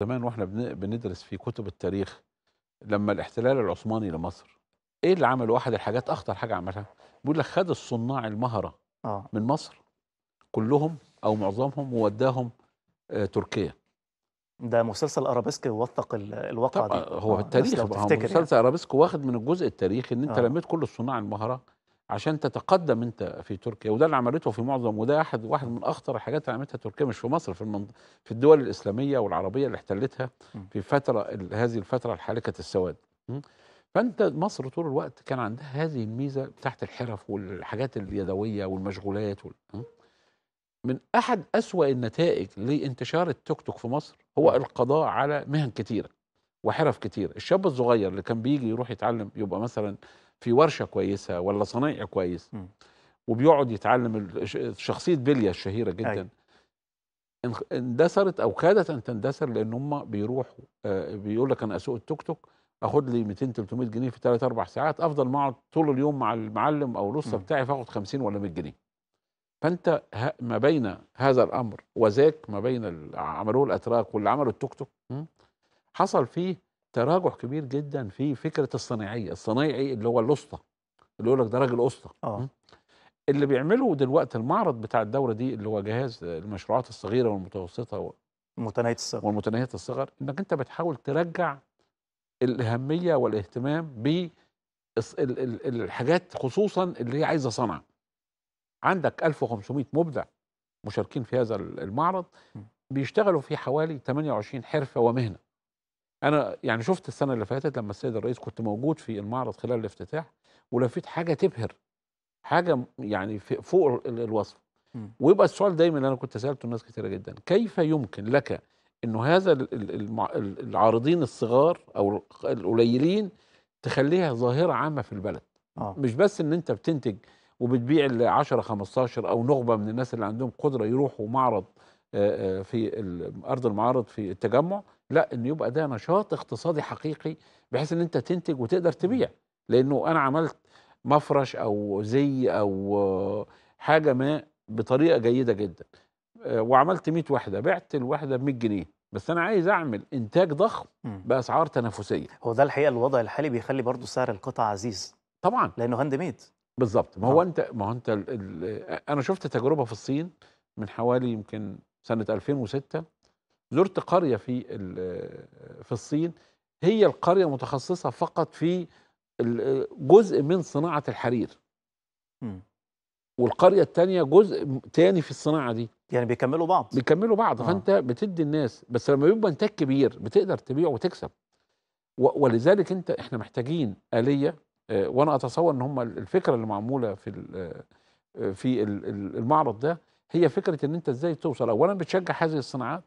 زمان واحنا بندرس في كتب التاريخ لما الاحتلال العثماني لمصر ايه اللي عمل واحد الحاجات اخطر حاجه عملها بيقول لك خد الصناع المهره آه. من مصر كلهم او معظمهم ووداهم آه تركيا ده مسلسل ارابيسك وثق الواقع دي هو آه. التاريخ هو يعني. مسلسل يعني. ارابيسك واخد من الجزء التاريخي ان انت آه. لميت كل الصناع المهره عشان تتقدم انت في تركيا وده اللي عملته في معظم وده احد واحد من اخطر الحاجات اللي عملتها تركيا مش في مصر في المنط... في الدول الاسلاميه والعربيه اللي احتلتها في فتره هذه الفتره الحالكه السواد فانت مصر طول الوقت كان عندها هذه الميزه بتاعت الحرف والحاجات اليدويه والمشغولات وال... من احد اسوا النتائج لانتشار التوك توك في مصر هو القضاء على مهن كتيره وحرف كتير الشاب الصغير اللي كان بيجي يروح يتعلم يبقى مثلا في ورشه كويسه ولا صنايعي كويس وبيقعد يتعلم شخصيه بيليا الشهيره جدا أي. أيوة. اندثرت او كادت ان تندثر لان هم بيروحوا آه، بيقول لك انا اسوق التوك توك اخد لي 200 300 جنيه في 3 4 ساعات افضل ما اقعد طول اليوم مع المعلم او الاسره بتاعي فاخد 50 ولا 100 جنيه فانت ما بين هذا الامر وذاك ما بين اللي عملوه الاتراك واللي عملوا التوك توك حصل فيه تراجع كبير جدا في فكره الصناعيه الصنايعي اللي هو الاسطى اللي يقول لك ده راجل اسطى اه اللي بيعمله دلوقتي المعرض بتاع الدوره دي اللي هو جهاز المشروعات الصغيره والمتوسطه متناهيه الصغر والمتناهيه الصغر انك انت بتحاول ترجع الاهميه والاهتمام ب الحاجات خصوصا اللي هي عايزه صنع عندك 1500 مبدع مشاركين في هذا المعرض بيشتغلوا في حوالي 28 حرفه ومهنه انا يعني شفت السنه اللي فاتت لما السيد الرئيس كنت موجود في المعرض خلال الافتتاح ولفيت حاجه تبهر حاجه يعني فوق الوصف ويبقى السؤال دايما اللي انا كنت سالته الناس كثيره جدا كيف يمكن لك انه هذا العارضين الصغار او القليلين تخليها ظاهره عامه في البلد آه. مش بس ان انت بتنتج وبتبيع ل 10 15 او نخبه من الناس اللي عندهم قدره يروحوا معرض في ارض المعارض في التجمع لا ان يبقى ده نشاط اقتصادي حقيقي بحيث ان انت تنتج وتقدر تبيع لانه انا عملت مفرش او زي او حاجه ما بطريقه جيده جدا آه، وعملت 100 وحده بعت الوحده ب 100 جنيه بس انا عايز اعمل انتاج ضخم باسعار تنافسيه هو ده الحقيقه الوضع الحالي بيخلي برضه سعر القطع عزيز طبعا لانه هاند ميد بالظبط ما آه. هو انت ما هو انت ال ال انا شفت تجربه في الصين من حوالي يمكن سنه 2006 زرت قرية في في الصين هي القرية متخصصة فقط في جزء من صناعة الحرير م. والقرية الثانيه جزء ثاني في الصناعة دي يعني بيكملوا بعض بيكملوا بعض آه. فأنت بتدي الناس بس لما يبقى إنتاج كبير بتقدر تبيع وتكسب ولذلك أنت إحنا محتاجين آلية آه، وأنا أتصور إن هم الفكرة اللي معمولة في آه، في المعرض ده هي فكرة إن أنت إزاي توصل أولا بتشجع هذه الصناعات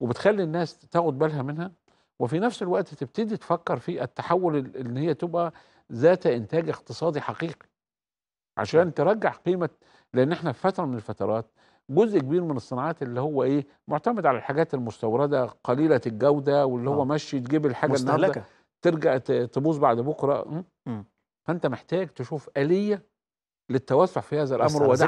وبتخلي الناس تاخد بالها منها وفي نفس الوقت تبتدي تفكر في التحول ان هي تبقى ذات انتاج اقتصادي حقيقي عشان ترجع قيمه لان احنا في فتره من الفترات جزء كبير من الصناعات اللي هو ايه معتمد على الحاجات المستورده قليله الجوده واللي هو آه. ماشي تجيب الحاجه مستهلكة. النهارده ترجع تبوظ بعد بكره م? م. فانت محتاج تشوف اليه للتوسع في هذا الامر وده